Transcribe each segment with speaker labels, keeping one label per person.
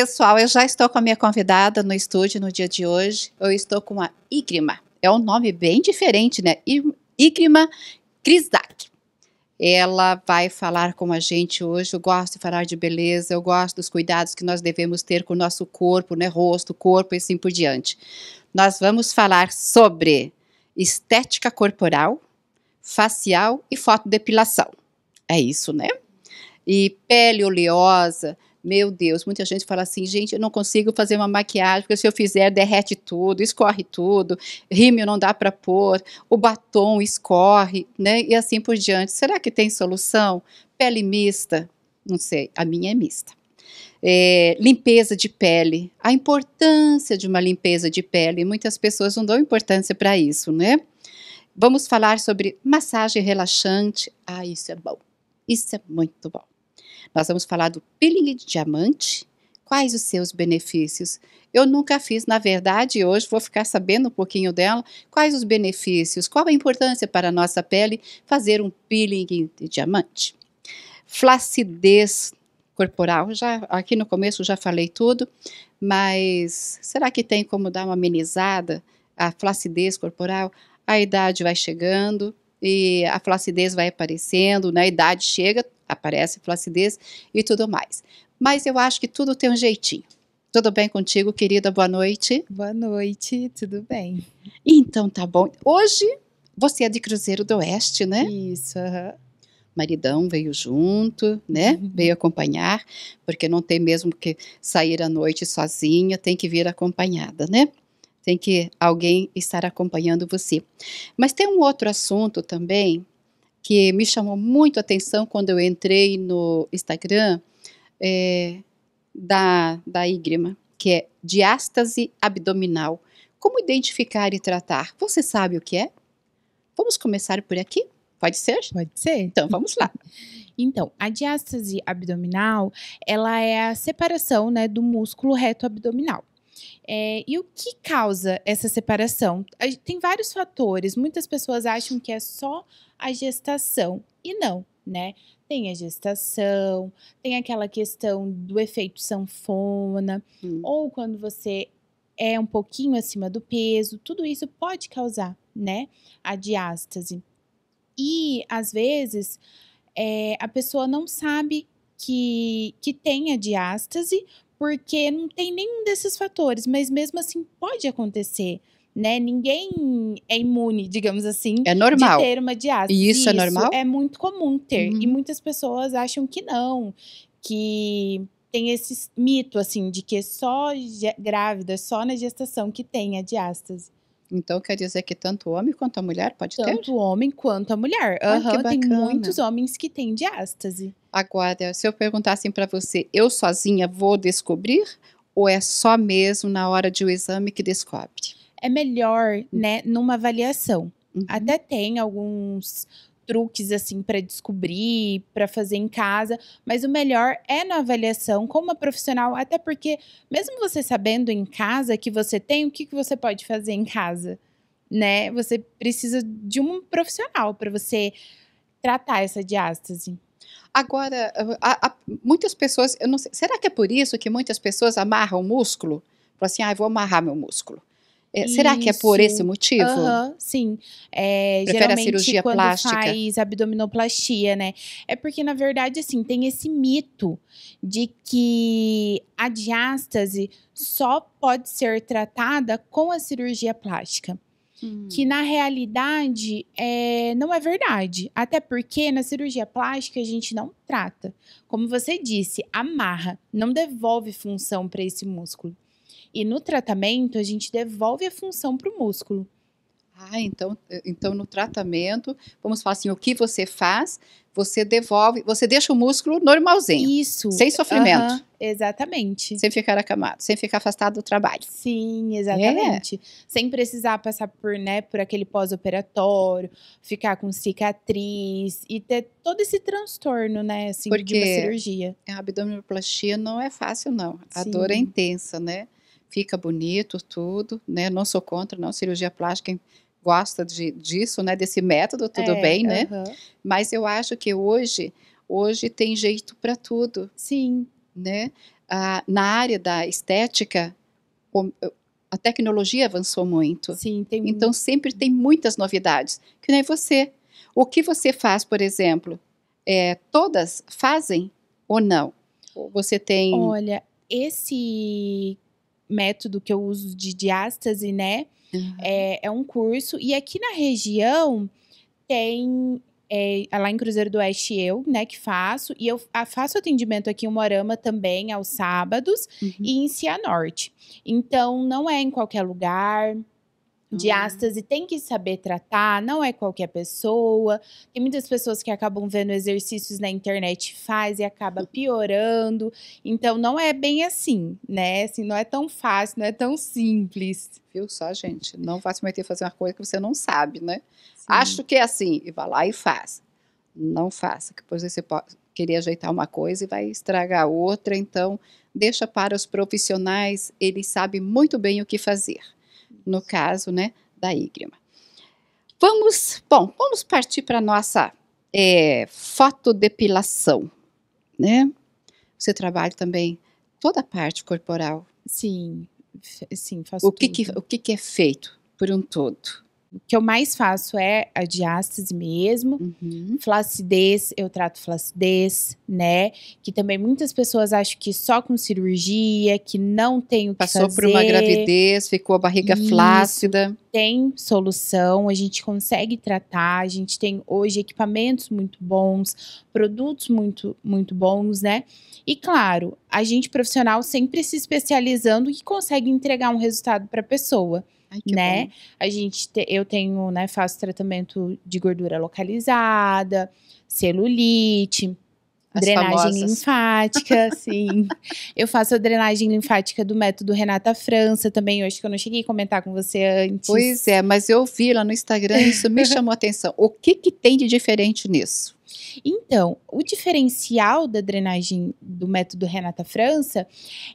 Speaker 1: Pessoal, eu já estou com a minha convidada no estúdio no dia de hoje. Eu estou com a Igrima. É um nome bem diferente, né? Igrima Krisak. Ela vai falar com a gente hoje. Eu gosto de falar de beleza, eu gosto dos cuidados que nós devemos ter com o nosso corpo, né? Rosto, corpo e assim por diante. Nós vamos falar sobre estética corporal, facial e fotodepilação. É isso, né? E pele oleosa, meu Deus, muita gente fala assim, gente, eu não consigo fazer uma maquiagem, porque se eu fizer, derrete tudo, escorre tudo, rímel não dá para pôr, o batom escorre, né? E assim por diante. Será que tem solução? Pele mista? Não sei, a minha é mista. É, limpeza de pele, a importância de uma limpeza de pele. Muitas pessoas não dão importância para isso, né? Vamos falar sobre massagem relaxante. Ah, isso é bom. Isso é muito bom. Nós vamos falar do peeling de diamante, quais os seus benefícios. Eu nunca fiz, na verdade, hoje vou ficar sabendo um pouquinho dela, quais os benefícios, qual a importância para a nossa pele fazer um peeling de diamante. Flacidez corporal, já aqui no começo já falei tudo, mas será que tem como dar uma amenizada a flacidez corporal? A idade vai chegando, e a flacidez vai aparecendo, na né? idade chega, aparece flacidez e tudo mais. Mas eu acho que tudo tem um jeitinho. Tudo bem contigo, querida? Boa noite. Boa noite, tudo bem. Então tá bom. Hoje você é de Cruzeiro do Oeste, né? Isso, maridão veio junto, né? Uhum. Veio acompanhar, porque não tem mesmo que sair à noite sozinha, tem que vir acompanhada, né? Tem que alguém estar acompanhando você. Mas tem um outro assunto também que me chamou muito a atenção quando eu entrei no Instagram é, da, da Ígrima, que é diástase abdominal. Como identificar e
Speaker 2: tratar? Você sabe o que é? Vamos começar por aqui? Pode ser? Pode ser. Então vamos lá. Então, a diástase abdominal, ela é a separação, né, do músculo reto abdominal. É, e o que causa essa separação? Tem vários fatores. Muitas pessoas acham que é só a gestação e não, né? Tem a gestação, tem aquela questão do efeito sanfona, hum. ou quando você é um pouquinho acima do peso, tudo isso pode causar, né, a diástase. E às vezes é, a pessoa não sabe que, que tem a diástase porque não tem nenhum desses fatores, mas mesmo assim pode acontecer. Né? Ninguém é imune, digamos assim. É normal. De ter uma diástase. E isso, é isso é normal? É muito comum ter. Uhum. E muitas pessoas acham que não. Que tem esse mito, assim, de que só grávida, só na gestação que tem a diástase. Então quer dizer que tanto o homem quanto a mulher pode tanto ter? Tanto o homem quanto a mulher. Uhum, tem muitos homens que têm diástase.
Speaker 1: Agora, se eu perguntasse assim para você, eu sozinha vou descobrir? Ou é só mesmo na hora de o um exame que descobre?
Speaker 2: É melhor, hum. né, numa avaliação. Uhum. Até tem alguns truques assim para descobrir, para fazer em casa, mas o melhor é na avaliação com uma profissional, até porque mesmo você sabendo em casa que você tem, o que, que você pode fazer em casa, né? Você precisa de um profissional para você tratar essa diástase. Agora, muitas pessoas, eu não sei, será que é por isso que muitas
Speaker 1: pessoas amarram o músculo? Falam assim, ah, vou amarrar meu músculo. É, será que é por esse motivo? Uhum,
Speaker 2: sim. É, Prefere geralmente, a cirurgia quando plástica. faz abdominoplastia, né? É porque, na verdade, assim, tem esse mito de que a diástase só pode ser tratada com a cirurgia plástica. Hum. Que na realidade é, não é verdade. Até porque na cirurgia plástica a gente não trata. Como você disse, amarra, não devolve função para esse músculo. E no tratamento a gente devolve a função para o músculo.
Speaker 1: Ah, então, eh, então no tratamento, vamos falar assim, o que você faz, você devolve, você deixa o músculo normalzinho. Isso. Sem sofrimento. exatamente. Sem ficar acamado, sem ficar afastado do trabalho. Sim, é.
Speaker 2: exatamente. É. Sem precisar passar por, né, por aquele pós-operatório, ficar com cicatriz e ter todo esse transtorno, né, assim, Porque de uma cirurgia. a abdominoplastia não é fácil, não.
Speaker 1: A Sim. dor é intensa, né? Fica bonito tudo, né? Não sou contra, não. Cirurgia plástica é gosta de, disso, né? Desse método, tudo é, bem, né? Uh -huh. Mas eu acho que hoje, hoje tem jeito para tudo. Sim. Né? Ah, na área da estética, a tecnologia avançou muito. Sim, tem. Então sempre tem muitas novidades. Que nem você. O que você faz, por exemplo, é, todas fazem
Speaker 2: ou não? Você tem. Olha, esse método que eu uso de diástase, né? Uhum. É, é um curso. E aqui na região tem é, lá em Cruzeiro do Oeste eu, né, que faço, e eu faço atendimento aqui em Morama também aos sábados uhum. e em Cianorte. Então, não é em qualquer lugar, Hum. Diástase tem que saber tratar, não é qualquer pessoa. Tem muitas pessoas que acabam vendo exercícios na internet faz e acaba uhum. piorando. Então não é bem assim, né? Assim, não é tão fácil, não é tão simples. Viu só, gente? Não faça se meter
Speaker 1: fazer uma coisa que você não sabe, né? Sim. Acho que é assim, e vá lá e faz. Não faça, que depois você pode querer ajeitar uma coisa e vai estragar outra, então deixa para os profissionais, eles sabem muito bem o que fazer no caso, né, da ígrima. Vamos, bom, vamos partir para a nossa é, fotodepilação, né? Você trabalha também toda a parte
Speaker 2: corporal. Sim, sim, faço o que, que o que, que é feito por um todo? O que eu mais faço é a diástase mesmo, uhum. flacidez, eu trato flacidez, né? Que também muitas pessoas acham que só com cirurgia, que não tem o que Passou fazer. por uma gravidez, ficou a barriga Isso. flácida. Tem solução, a gente consegue tratar, a gente tem hoje equipamentos muito bons, produtos muito, muito bons, né? E claro, a gente profissional sempre se especializando e consegue entregar um resultado para a pessoa. Ai, né? Bom. A gente te, eu tenho, né, faço tratamento de gordura localizada, celulite, As drenagem famosas. linfática, sim. Eu faço a drenagem linfática do método Renata França também, eu acho que eu não cheguei a comentar com você antes. Pois é, mas eu vi lá no Instagram, isso me chamou a atenção. O que que tem de diferente nisso? Então, o diferencial da drenagem do método Renata França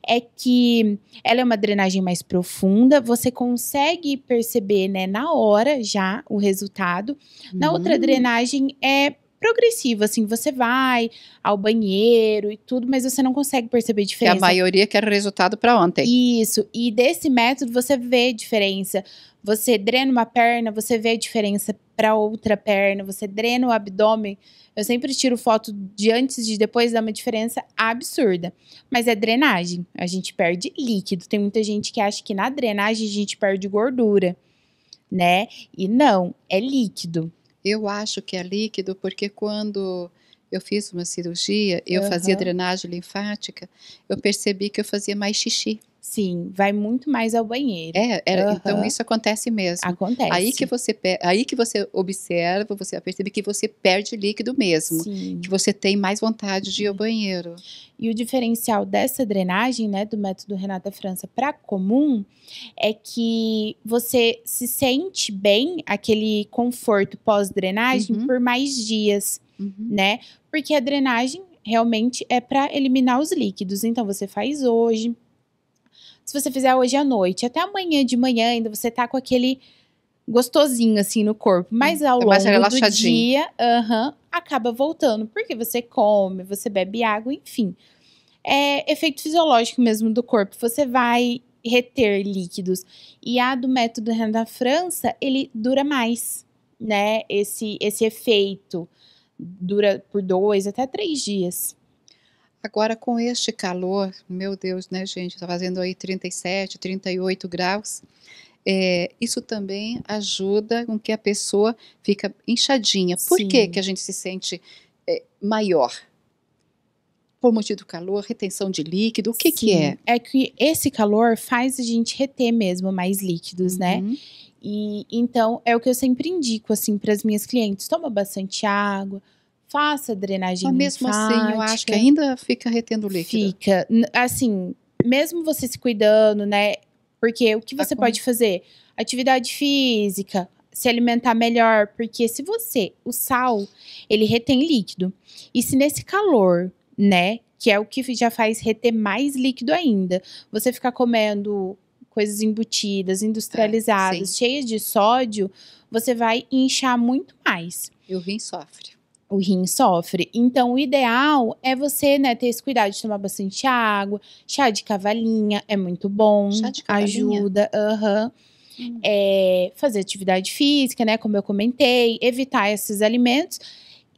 Speaker 2: é que ela é uma drenagem mais profunda, você consegue perceber, né, na hora já o resultado. Na hum. outra drenagem é progressiva, assim, você vai ao banheiro e tudo, mas você não consegue perceber é diferença. Que a maioria quer resultado para ontem. Isso, e desse método você vê diferença. Você drena uma perna, você vê a diferença para outra perna, você drena o abdômen. Eu sempre tiro foto de antes e de depois, dá uma diferença absurda. Mas é drenagem, a gente perde líquido. Tem muita gente que acha que na drenagem a gente perde gordura, né? E não, é líquido. Eu acho que é líquido porque quando
Speaker 1: eu fiz uma cirurgia, eu uhum. fazia drenagem linfática, eu percebi que eu fazia mais xixi. Sim, vai muito mais ao banheiro. É, era, uhum. então isso acontece mesmo. Acontece. Aí que você aí que você observa, você percebe que você perde líquido mesmo,
Speaker 2: Sim. que você tem mais vontade de ir ao uhum. banheiro. E o diferencial dessa drenagem, né, do método Renata França para comum, é que você se sente bem aquele conforto pós-drenagem uhum. por mais dias, uhum. né? Porque a drenagem realmente é para eliminar os líquidos. Então você faz hoje, se você fizer hoje à noite, até amanhã de manhã ainda você tá com aquele gostosinho assim no corpo, mas hum, ao é longo do dia, acaba voltando, porque você come, você bebe água, enfim. É efeito fisiológico mesmo do corpo. Você vai reter líquidos. E a do método Renda França, ele dura mais, né? Esse, esse efeito dura por dois até três dias. Agora, com este calor, meu Deus, né,
Speaker 1: gente? Está fazendo aí 37, 38 graus. É, isso também ajuda com que a pessoa fica inchadinha. Por que, que a gente se sente é,
Speaker 2: maior? Por motivo do calor, retenção de líquido, o que, que é? É que esse calor faz a gente reter mesmo mais líquidos, né? uhum. né? E então é o que eu sempre indico assim para as minhas clientes: toma bastante água, faça drenagem Mas mesmo linfática. assim, eu acho que ainda fica retendo líquido. Fica. Assim, mesmo você se cuidando, né? Porque o que tá você tá pode fazer? Atividade física, se alimentar melhor, porque se você, o sal, ele retém líquido. E se nesse calor, né, que é o que já faz reter mais líquido ainda, você ficar comendo coisas embutidas, é, industrializadas, é, cheias de sódio, você vai inchar muito mais. E o rim sofre o rim sofre. Então, o ideal é você, né, ter esse cuidado de tomar bastante água, chá de cavalinha é muito bom, chá de cavalinha. ajuda, aham. Uhum. Hum. É, fazer atividade física, né, como eu comentei, evitar esses alimentos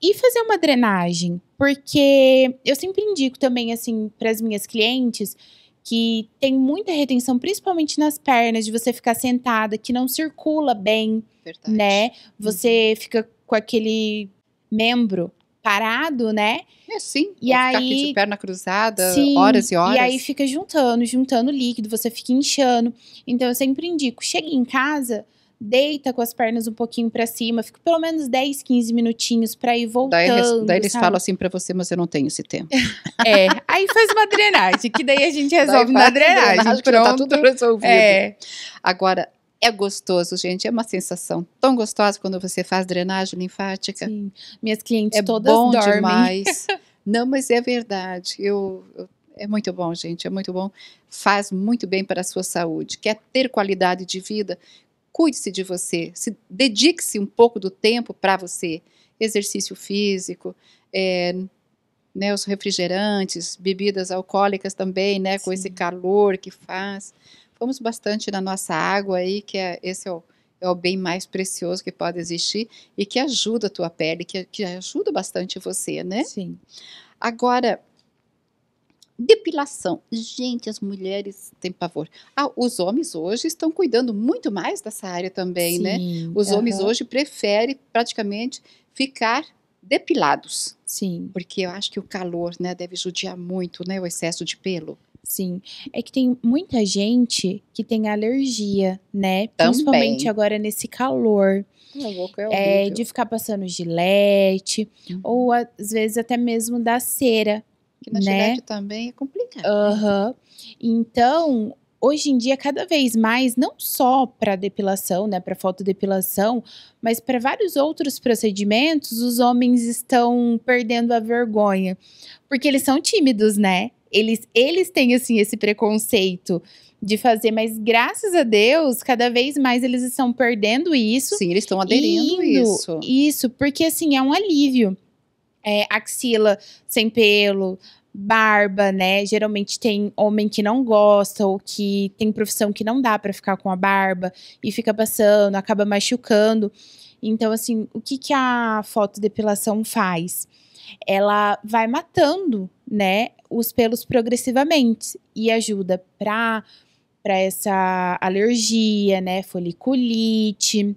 Speaker 2: e fazer uma drenagem, porque eu sempre indico também assim para as minhas clientes que tem muita retenção, principalmente nas pernas, de você ficar sentada, que não circula bem, Verdade. né? Uhum. Você hum. fica com aquele membro parado, né? É sim. E aí, ficar aqui de perna cruzada, sim, horas e horas. E aí fica juntando, juntando líquido, você fica inchando. Então eu sempre indico, chega em casa, deita com as pernas um pouquinho para cima, fica pelo menos 10, 15 minutinhos para ir voltando. Daí, eles, daí eles falam assim para você, mas eu
Speaker 1: não tenho esse tempo.
Speaker 2: É, aí faz uma drenagem, que daí a gente resolve na drenagem, drenagem. Pronto, tá tudo resolvido. É.
Speaker 1: Agora, é gostoso, gente. É uma sensação tão gostosa quando você faz drenagem linfática. Sim. Minhas clientes é todas bom dormem. demais. Não, mas é verdade. Eu, eu, é muito bom, gente. É muito bom. Faz muito bem para a sua saúde. Quer ter qualidade de vida? Cuide-se de você. Se dedique-se um pouco do tempo para você. Exercício físico. É, né, os refrigerantes, bebidas alcoólicas também, né, Sim. com esse calor que faz. Fomos bastante na nossa água aí, que é, esse é o, é o bem mais precioso que pode existir e que ajuda a tua pele, que, que ajuda bastante você, né? Sim. Agora, depilação. Gente, as mulheres têm pavor. Ah, os homens hoje estão cuidando muito mais dessa área também, né? Sim, né? Os uhum. homens hoje preferem praticamente ficar depilados. Sim. Porque eu acho que o calor, né, deve judiar muito, né, o excesso de pelo. Sim. É
Speaker 2: que tem muita gente que tem alergia, né? Também. Principalmente agora nesse calor. É, é de ficar passando gilete, uhum. ou às vezes até mesmo da cera. Que na né? gilete também é complicado. Uhum. Então, hoje em dia cada vez mais não só para depilação, né, para fotodepilação, mas para vários outros procedimentos, os homens estão perdendo a vergonha, porque eles são tímidos, né? eles, eles têm, assim, esse preconceito de fazer, mas graças a Deus, cada vez mais eles estão perdendo isso. Sim, eles estão aderindo isso. Isso, porque assim é um alívio. É, axila sem pelo, barba, né? Geralmente tem homem que não gosta ou que tem profissão que não dá para ficar com a barba e fica passando, acaba machucando. Então, assim, o que, que a fotodepilação faz? ela vai matando, né, os pelos progressivamente e ajuda para para essa alergia, né, foliculite,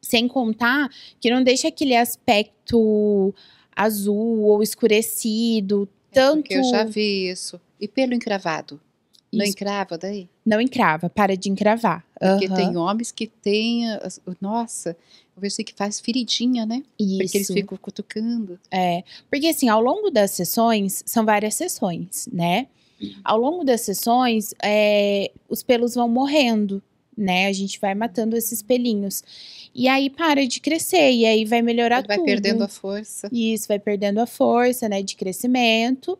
Speaker 2: sem contar que não deixa aquele aspecto azul ou escurecido, tanto é porque eu já vi isso. E pelo encravado? Isso. Não encrava daí? Não encrava, para de encravar. Porque uhum. tem
Speaker 1: homens que têm.
Speaker 2: Nossa, conversei tipo, que faz feridinha, né? Isso. Porque eles ficam cutucando. É. Porque assim, ao longo das sessões, são várias sessões, né? Ao longo das sessões, é, os pelos vão morrendo, né? A gente vai matando esses pelinhos. E aí para de crescer, e aí vai melhorar vai tudo. Vai perdendo a força. Isso, vai perdendo a força, né? De crescimento.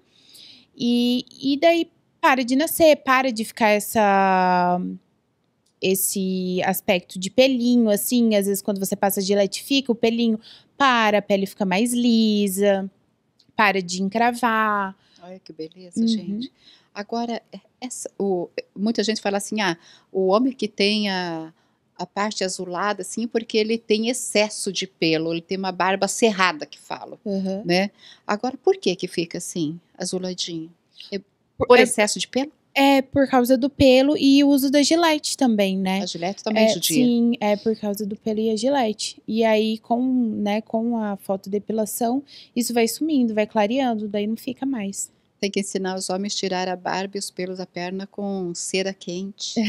Speaker 2: E, e daí para de nascer, para de ficar essa esse aspecto de pelinho, assim, às vezes quando você passa gilete fica, o pelinho para, a pele fica mais lisa, para de encravar.
Speaker 1: Olha que beleza, uhum. gente.
Speaker 2: Agora, é, essa,
Speaker 1: o, é, muita gente fala assim, ah, o homem que tem a, a parte azulada, assim, porque ele tem excesso de pelo, ele tem uma barba cerrada, que falo, uhum. né?
Speaker 2: Agora, por que que fica assim, azuladinho? É por, por é excesso de pelo? É, por causa do pelo e o uso da gilete também, né? A gilete também é, judia. Sim, é por causa do pelo e a gilete. E aí, com, né, com a fotodepilação, isso vai sumindo, vai clareando, daí não fica mais. Tem que ensinar os homens a tirar a barba e os pelos da perna
Speaker 1: com cera quente. É.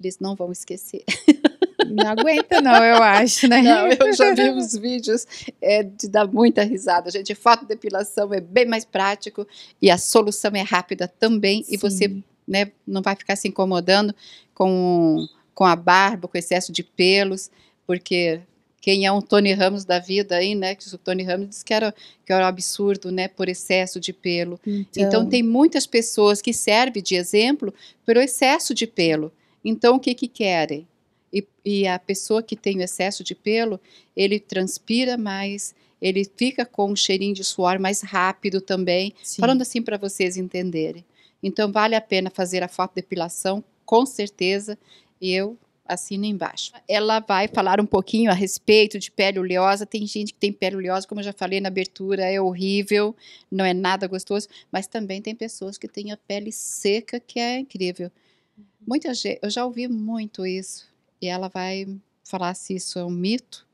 Speaker 1: Eles não vão esquecer.
Speaker 2: Não aguenta,
Speaker 1: não, eu acho, né? Não, eu já vi os vídeos é, de dar muita risada. Gente, fotodepilação é bem mais prático e a solução é rápida também. Sim. E você né, não vai ficar se incomodando com, com a barba, com excesso de pelos, porque quem é um Tony Ramos da vida aí, né? Que o Tony Ramos disse que era, que era um absurdo, né? Por excesso de pelo. Então, então tem muitas pessoas que servem de exemplo pelo excesso de pelo. Então, o que que querem? e, e a pessoa que tem o excesso de pelo, ele transpira mais, ele fica com um cheirinho de suor mais rápido também. Sim. Falando assim para vocês entenderem. Então vale a pena fazer a fotodepilação, com certeza. Eu assino embaixo. Ela vai falar um pouquinho a respeito de pele oleosa. Tem gente que tem pele oleosa, como eu já falei na abertura, é horrível, não é nada gostoso, mas também tem pessoas que têm a pele seca, que é incrível. Uhum. Muita gente, eu já ouvi muito isso e ela vai falar se isso é um mito.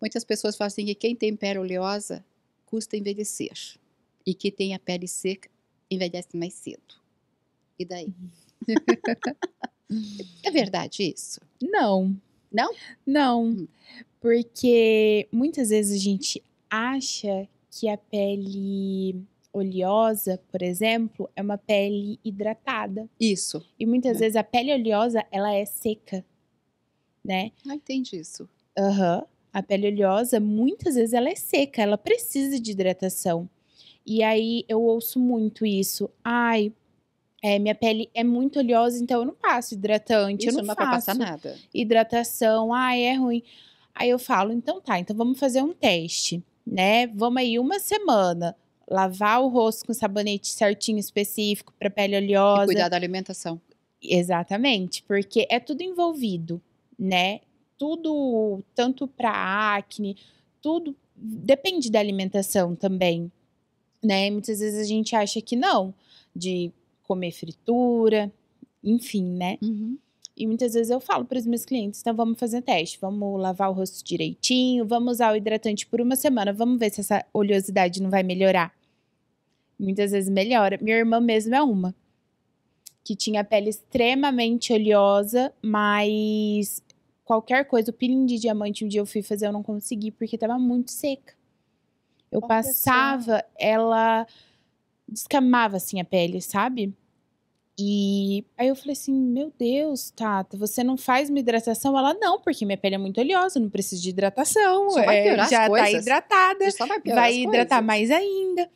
Speaker 1: Muitas pessoas falam assim que quem tem pele oleosa custa envelhecer e que tem a pele seca envelhece mais cedo. E daí?
Speaker 2: é verdade isso? Não. Não? Não. Hum. Porque muitas vezes a gente acha que a pele oleosa, por exemplo, é uma pele hidratada. Isso. E muitas é. vezes a pele oleosa, ela é seca né? Ai, ah, tem Aham. Uhum. A pele oleosa, muitas vezes ela é seca, ela precisa de hidratação. E aí eu ouço muito isso. Ai, é, minha pele é muito oleosa, então eu não passo hidratante, isso, eu não, não faço passar nada. hidratação. Ai, é ruim. Aí eu falo, então tá, então vamos fazer um teste, né? Vamos aí uma semana lavar o rosto com sabonete certinho específico para pele oleosa. E cuidar da alimentação. Exatamente, porque é tudo envolvido, né? Tudo, tanto para acne, tudo depende da alimentação também, né? Muitas vezes a gente acha que não, de comer fritura, enfim, né? Uhum. E muitas vezes eu falo para os meus clientes, então vamos fazer teste, vamos lavar o rosto direitinho, vamos usar o hidratante por uma semana, vamos ver se essa oleosidade não vai melhorar. Muitas vezes melhora. Minha irmã mesmo é uma que tinha a pele extremamente oleosa, mas qualquer coisa, o peeling de diamante um dia eu fui fazer, eu não consegui, porque tava muito seca. Eu Qual passava, pessoa? ela descamava assim a pele, sabe? E aí eu falei assim: Meu Deus, Tata, você não faz uma hidratação? Ela não, porque minha pele é muito oleosa, não preciso de hidratação. Só vai é, piorar é, já tá coisas. tá hidratada, só vai, piorar vai hidratar coisas. mais ainda.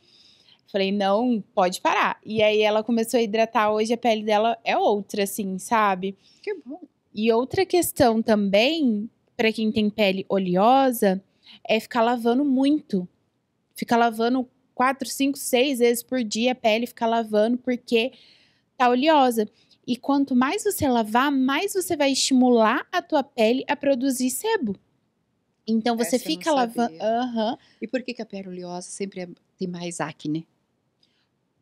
Speaker 2: Falei, não, pode parar. E aí ela começou a hidratar hoje, a pele dela é outra, assim, sabe? Que bom. E outra questão também, para quem tem pele oleosa, é ficar lavando muito. Ficar lavando quatro, cinco, seis vezes por dia a pele, ficar lavando porque tá oleosa. E quanto mais você lavar, mais você vai estimular a tua pele a produzir sebo. Então você Essa fica lavando. Uhum. E por que, que a pele oleosa sempre é...
Speaker 1: tem mais acne?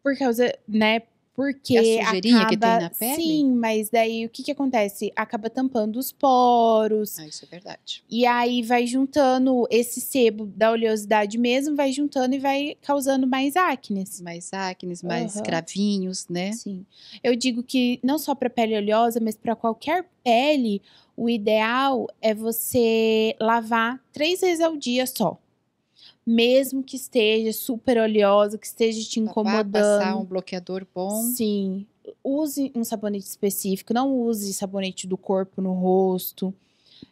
Speaker 2: Por causa, né? Porque é a sujeirinha acaba... que tem na pele? Sim, mas daí o que que acontece? Acaba tampando os poros. Ah, isso é verdade. E aí vai juntando esse sebo da oleosidade mesmo, vai juntando e vai causando mais acnes. Mais acnes, mais uhum. cravinhos, né? Sim. Eu digo que não só para pele oleosa, mas para qualquer pele, o ideal é você lavar três vezes ao dia só mesmo que esteja super oleosa, que esteja te incomodando. Vai passar um bloqueador bom. Sim. Use um sabonete específico, não use sabonete do corpo no rosto.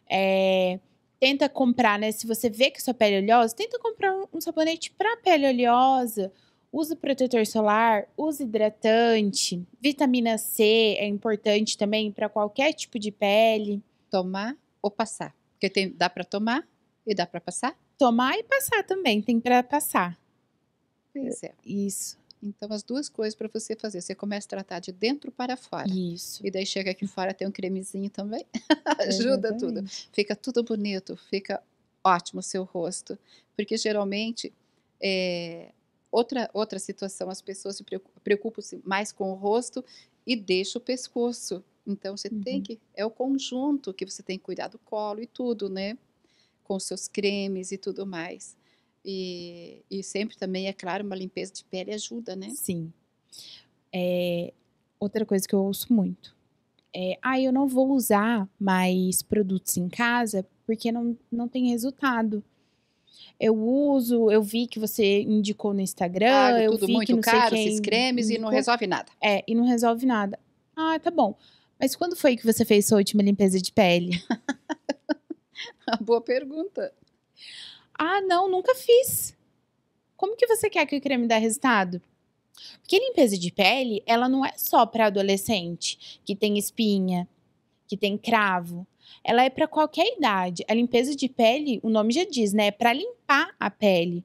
Speaker 2: É, tenta comprar, né? Se você vê que sua pele é oleosa, tenta comprar um, um sabonete para pele oleosa. Use protetor solar, use hidratante. Vitamina C é importante também para qualquer tipo de pele. Tomar ou passar? Porque tem, dá para tomar e dá para passar? tomar e passar também, tem para passar.
Speaker 1: Pois é. Isso. Então, as duas coisas para você fazer. Você começa a tratar de dentro para fora. Isso. E daí chega aqui fora, tem um cremezinho também. Ajuda tudo. Fica tudo bonito, fica ótimo o seu rosto. Porque geralmente, é, outra, outra situação, as pessoas se preocupam, -se mais com o rosto e deixam o pescoço. Então, você uhum. tem que. É o conjunto que você tem que cuidar do colo e tudo, né? com seus cremes e tudo mais. E, e sempre também, é claro, uma limpeza de pele ajuda, né? Sim.
Speaker 2: É, outra coisa que eu ouço muito é: ah, eu não vou usar mais produtos em casa porque não, não tem resultado eu uso, eu vi que você indicou no Instagram, Pago, eu tudo vi muito que não caro, quem esses cremes indicou. e não resolve nada. É, e não resolve nada. Ah, tá bom. Mas quando foi que você fez sua última limpeza de pele? Boa pergunta. Ah, não, nunca fiz. Como que você quer que o creme dê resultado? Porque limpeza de pele, ela não é só para adolescente que tem espinha, que tem cravo. Ela é para qualquer idade. A limpeza de pele, o nome já diz, né? É para limpar a pele.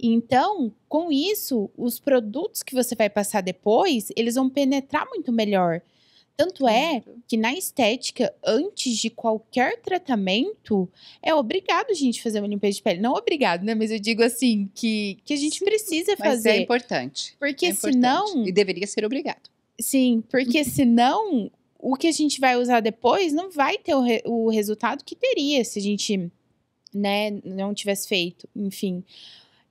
Speaker 2: Então, com isso, os produtos que você vai passar depois, eles vão penetrar muito melhor. Tanto é que na estética, antes de qualquer tratamento, é obrigado a gente fazer uma limpeza de pele. Não obrigado, né? Mas eu digo assim, que, que a gente Sim, precisa é fazer. é importante. Porque é importante. senão. E deveria ser obrigado. Sim, porque senão o que a gente vai usar depois não vai ter o, re o resultado que teria se a gente né, não tivesse feito. Enfim.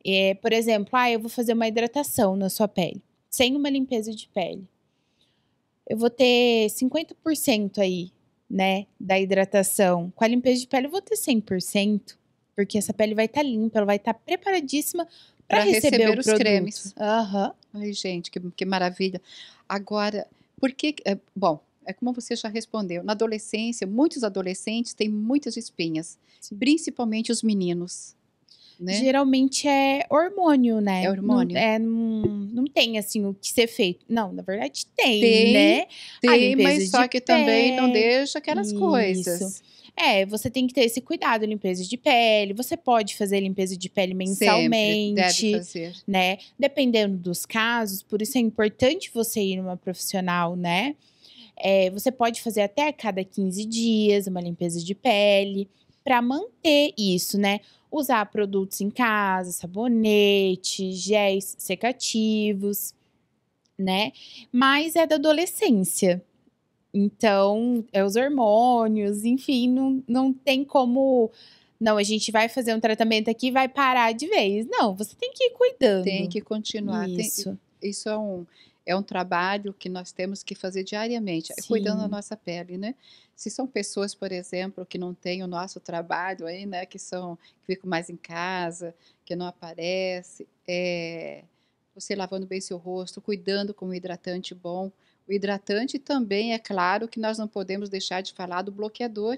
Speaker 2: É, por exemplo, ah, eu vou fazer uma hidratação na sua pele, sem uma limpeza de pele eu vou ter 50% aí, né, da hidratação. Com a limpeza de pele eu vou ter 100%, porque essa pele vai estar tá limpa, ela vai estar tá preparadíssima para receber, receber os produto. cremes.
Speaker 1: Aham. Uhum. Ai, gente, que, que maravilha. Agora, por que... É, bom, é como você já respondeu. Na adolescência, muitos adolescentes têm muitas
Speaker 2: espinhas, Sim. principalmente os meninos né? Geralmente é hormônio, né? É hormônio. Não, é, não, não tem, assim, o que ser feito. Não, na verdade tem, tem né? Tem, mas só que também não deixa aquelas isso. coisas. É, você tem que ter esse cuidado, limpeza de pele. Você pode fazer limpeza de pele mensalmente, Sempre deve fazer. né? Dependendo dos casos, por isso é importante você ir numa profissional, né? É, você pode fazer até a cada 15 dias uma limpeza de pele para manter isso, né? Usar produtos em casa, sabonete, géis secativos, né? Mas é da adolescência. Então, é os hormônios, enfim, não, não tem como. Não, a gente vai fazer um tratamento aqui e vai parar de vez. Não, você tem que ir cuidando. Tem que continuar. Isso. Tem, isso é um é um trabalho que nós temos que fazer
Speaker 1: diariamente, Sim. É cuidando da nossa pele, né? Se são pessoas, por exemplo, que não têm o nosso trabalho aí, né? Que são que ficam mais em casa, que não aparece, é, você lavando bem seu rosto, cuidando com um hidratante bom. O hidratante também é claro que nós não podemos deixar de falar do bloqueador,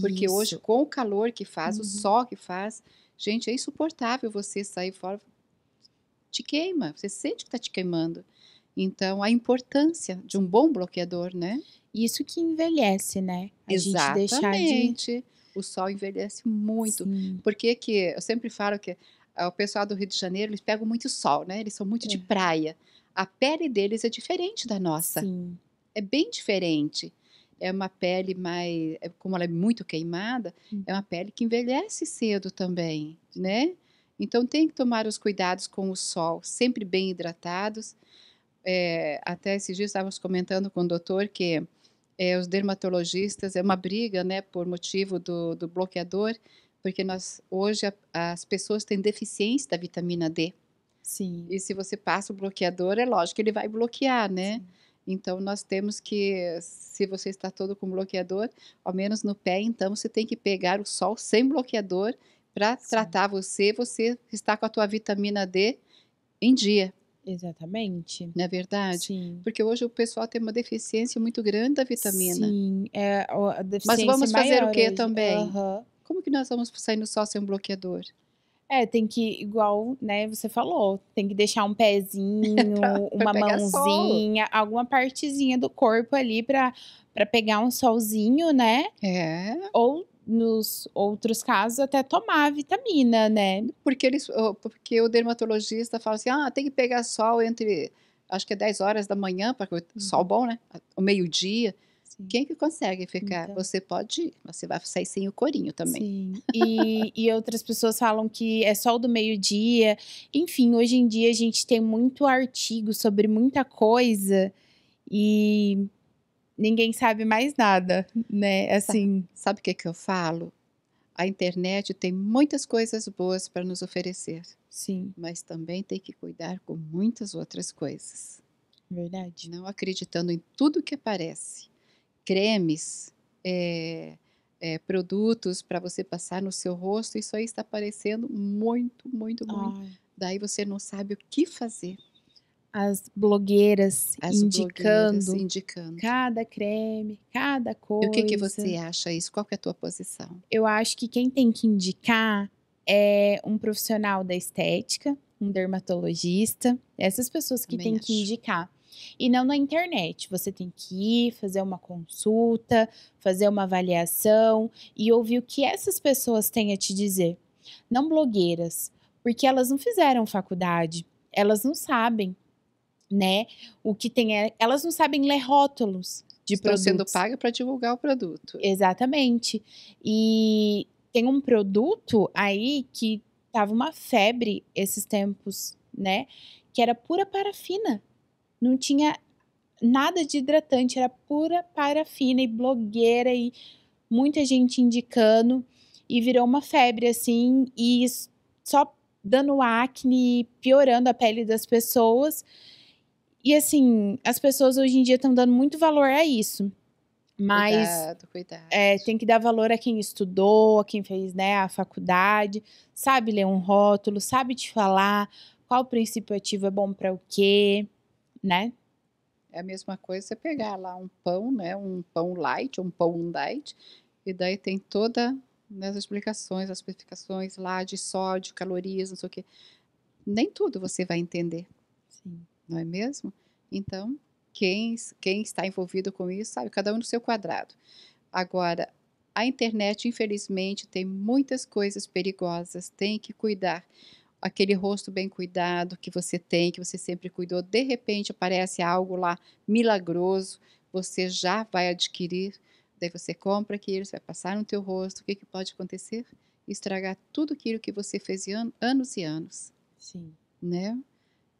Speaker 1: porque hoje com o calor que faz, uhum. o sol que faz, gente, é insuportável você sair fora te queima, você sente que está te queimando. Então, a importância de um bom
Speaker 2: bloqueador, né? Isso que envelhece, né? A Exatamente.
Speaker 1: De... O sol envelhece muito. Porque que eu sempre falo que ah, o pessoal do Rio de Janeiro, eles pegam muito sol, né? Eles são muito é. de praia. A pele deles é diferente da nossa. Sim. É bem diferente. É uma pele mais, é, como ela é muito queimada, hum. é uma pele que envelhece cedo também, né? Então tem que tomar os cuidados com o sol, sempre bem hidratados é, até esses dias estávamos comentando com o doutor que é, os dermatologistas, é uma briga né, por motivo do, do bloqueador, porque nós hoje a, as pessoas têm deficiência da vitamina D. Sim. E se você passa o bloqueador, é lógico que ele vai bloquear, né? Sim. Então nós temos que, se você está todo com bloqueador, ao menos no pé, então você tem que pegar o sol sem bloqueador para tratar você, você está com a tua vitamina D em dia.
Speaker 2: Exatamente.
Speaker 1: Não é verdade? Sim. Porque hoje o pessoal tem uma deficiência muito grande da vitamina. Sim, é a deficiência Mas vamos fazer o que também? Uhum.
Speaker 2: Como que nós vamos sair no sol sem um bloqueador? É, tem que, igual, né, você falou, tem que deixar um pezinho, pra, uma pra mãozinha, sol. alguma partezinha do corpo ali para pegar um solzinho, né? É. Ou nos outros casos, até tomar vitamina, né? Porque, eles, porque o dermatologista
Speaker 1: fala assim: ah, tem que pegar sol entre, acho que é 10 horas da manhã, para uhum. sol bom, né? O meio-dia. Quem que consegue ficar? Então. Você pode, você vai sair sem o corinho também.
Speaker 2: Sim. E, e outras pessoas falam que é sol do meio-dia. Enfim, hoje em dia a gente tem muito artigo sobre muita coisa e ninguém sabe mais nada, né? Assim, sabe o que, que eu falo?
Speaker 1: A internet tem muitas coisas boas para nos oferecer. Sim. Mas também tem que cuidar com muitas outras coisas. Verdade. Não acreditando em tudo que aparece. Cremes, é, é, produtos para você passar no seu rosto, isso aí está aparecendo muito, muito, muito. Ai. Daí você não sabe o que fazer as blogueiras, as indicando, blogueiras indicando
Speaker 2: cada creme, cada coisa. E o que, que você
Speaker 1: acha isso? Qual é a tua posição?
Speaker 2: Eu acho que quem tem que indicar é um profissional da estética, um dermatologista, essas pessoas que Também têm acho. que indicar. E não na internet. Você tem que ir fazer uma consulta, fazer uma avaliação e ouvir o que essas pessoas têm a te dizer. Não blogueiras, porque elas não fizeram faculdade, elas não sabem né? O que tem é, elas não sabem ler rótulos de Estão produtos. sendo paga para divulgar o produto. Exatamente. E tem um produto aí que tava uma febre esses tempos, né? Que era pura parafina. Não tinha nada de hidratante, era pura parafina e blogueira e muita gente indicando e virou uma febre assim e só dando acne, piorando a pele das pessoas. E assim, as pessoas hoje em dia estão dando muito valor a isso. Mas cuidado, cuidado. É, tem que dar valor a quem estudou, a quem fez né, a faculdade, sabe ler um rótulo, sabe te falar qual princípio ativo é bom para o quê, né? É a mesma coisa você pegar lá
Speaker 1: um pão, né? Um pão light, um pão diet, e daí tem toda né, as explicações, as especificações lá de sódio, calorias, não sei o quê. Nem tudo você vai entender. Sim não é mesmo? Então, quem, quem está envolvido com isso, sabe, cada um no seu quadrado. Agora, a internet, infelizmente, tem muitas coisas perigosas, tem que cuidar. Aquele rosto bem cuidado que você tem, que você sempre cuidou, de repente aparece algo lá milagroso, você já vai adquirir, daí você compra aquilo, você vai passar no teu rosto, o que, que pode acontecer? Estragar tudo aquilo que você fez anos e anos. Sim. Né?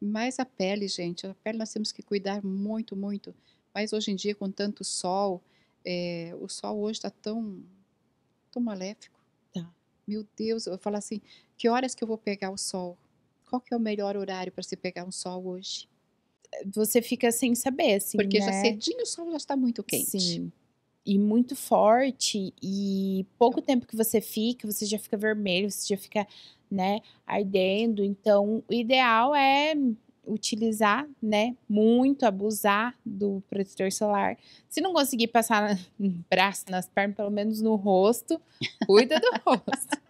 Speaker 1: Mas a pele, gente, a pele nós temos que cuidar muito, muito. Mas hoje em dia, com tanto sol, é, o sol hoje está tão, tão maléfico. Tá. Meu Deus, eu falo assim, que horas que eu vou pegar o sol? Qual que é o melhor horário
Speaker 2: para se pegar um sol hoje? Você fica sem saber, assim, Porque né? já cedinho o sol já está muito quente. Sim e muito forte e pouco então tempo que você fica, você já fica vermelho, você já fica, né, ardendo. Então, o ideal é utilizar, né, muito, abusar do protetor solar. Se não conseguir passar no braço, nas pernas, pelo menos no rosto, cuida do rosto.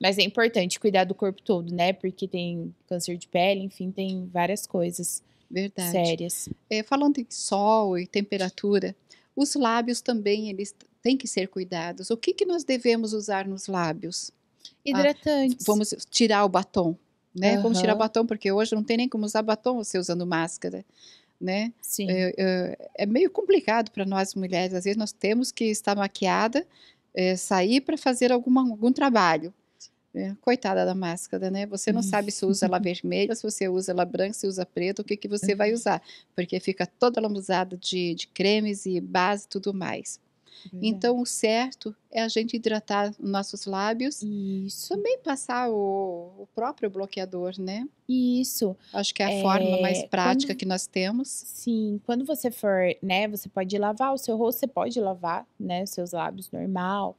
Speaker 2: Mas é importante cuidar do corpo todo, né? Porque tem câncer de pele, enfim, tem várias coisas Verdade. sérias. É, falando em sol e temperatura,
Speaker 1: os lábios também, eles têm que ser cuidados. O que, que nós devemos usar nos lábios? Ah,
Speaker 2: Hidratantes.
Speaker 1: Ah, vamos tirar o batom, né? Uhum. Vamos tirar o batom, porque hoje não tem nem como usar batom você usando máscara né? Sim. É, é, é meio complicado para nós mulheres, às vezes nós temos que estar maquiada, é, sair para fazer alguma, algum trabalho. É, coitada da máscara, né? Você não sabe se usa ela uhum. vermelha, se você usa ela branca, se usa preta, o que, que você vai uhum. usar, porque fica toda lambuzada de, de cremes e base e tudo mais. Então, Verdade. Então, o certo é a gente hidratar nossos lábios. Isso. Também passar o, o próprio bloqueador, né?
Speaker 2: Isso. Acho que é a é, forma mais prática quando, que nós temos. Sim. Quando você for, né? Você pode lavar o seu rosto, você pode lavar, né? Seus lábios normal.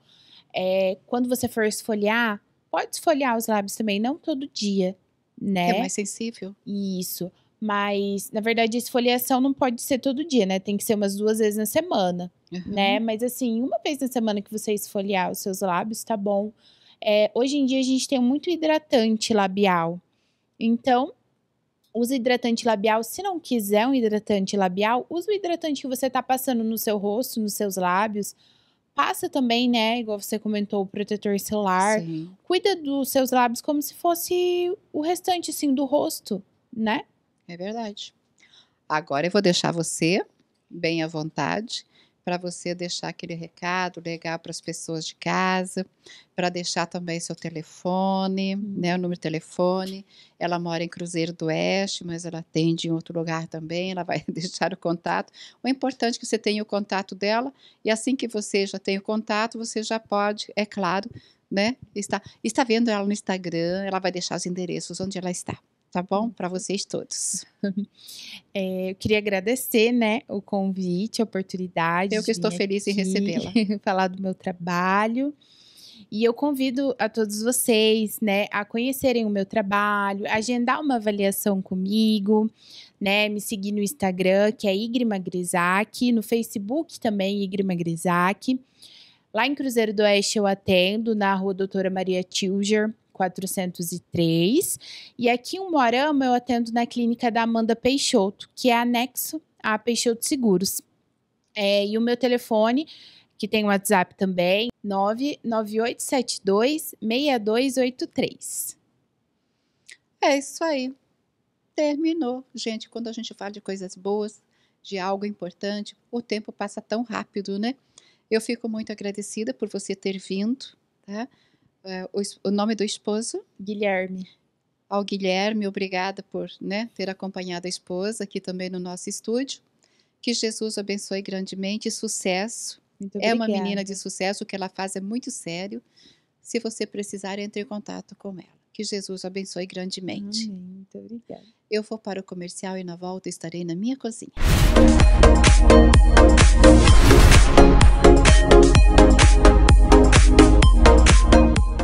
Speaker 2: É, quando você for esfoliar, Pode esfoliar os lábios também, não todo dia, né? É mais sensível. Isso. Mas, na verdade, a esfoliação não pode ser todo dia, né? Tem que ser umas duas vezes na semana, uhum. né? Mas, assim, uma vez na semana que você esfoliar os seus lábios, tá bom. É, hoje em dia, a gente tem muito hidratante labial. Então, usa hidratante labial. Se não quiser um hidratante labial, usa o hidratante que você tá passando no seu rosto, nos seus lábios passa também, né? Igual você comentou, o protetor celular. Sim. Cuida dos seus lábios como se fosse o restante, assim, do rosto, né? É verdade.
Speaker 1: Agora eu vou deixar você bem à vontade para você deixar aquele recado legal para as pessoas de casa, para deixar também seu telefone, né, o número de telefone. Ela mora em Cruzeiro do Oeste, mas ela atende em outro lugar também, ela vai deixar o contato. O importante é que você tenha o contato dela e assim que você já tem o contato, você já pode, é claro, né, está, está vendo ela no Instagram, ela vai deixar os endereços onde ela está tá bom? Uhum. Para
Speaker 2: vocês todos. É, eu queria agradecer, né, o convite, a oportunidade. Eu que estou feliz em recebê-la. Falar do meu trabalho. E eu convido a todos vocês, né, a conhecerem o meu trabalho, agendar uma avaliação comigo, né, me seguir no Instagram, que é Igrima Grisac, no Facebook também, Igrima Grisac. Lá em Cruzeiro do Oeste eu atendo, na rua Doutora Maria Tilger, 403. E aqui em Moarama eu atendo na clínica da Amanda Peixoto, que é anexo à Peixoto Seguros. É, e o meu telefone, que tem o WhatsApp também, 99872-6283. É isso aí.
Speaker 1: Terminou. Gente, quando a gente fala de coisas boas, de algo importante, o tempo passa tão rápido, né? Eu fico muito agradecida por você ter vindo, tá? é, o, o, nome do esposo? Guilherme. Ao Guilherme, obrigada por né, ter acompanhado a esposa aqui também no nosso estúdio. Que Jesus abençoe grandemente, sucesso. é uma menina de sucesso, o que ela faz é muito sério. Se você precisar, entre em contato com ela. Que Jesus abençoe grandemente. Muito obrigada. Eu vou para o comercial e na volta estarei na minha cozinha. Música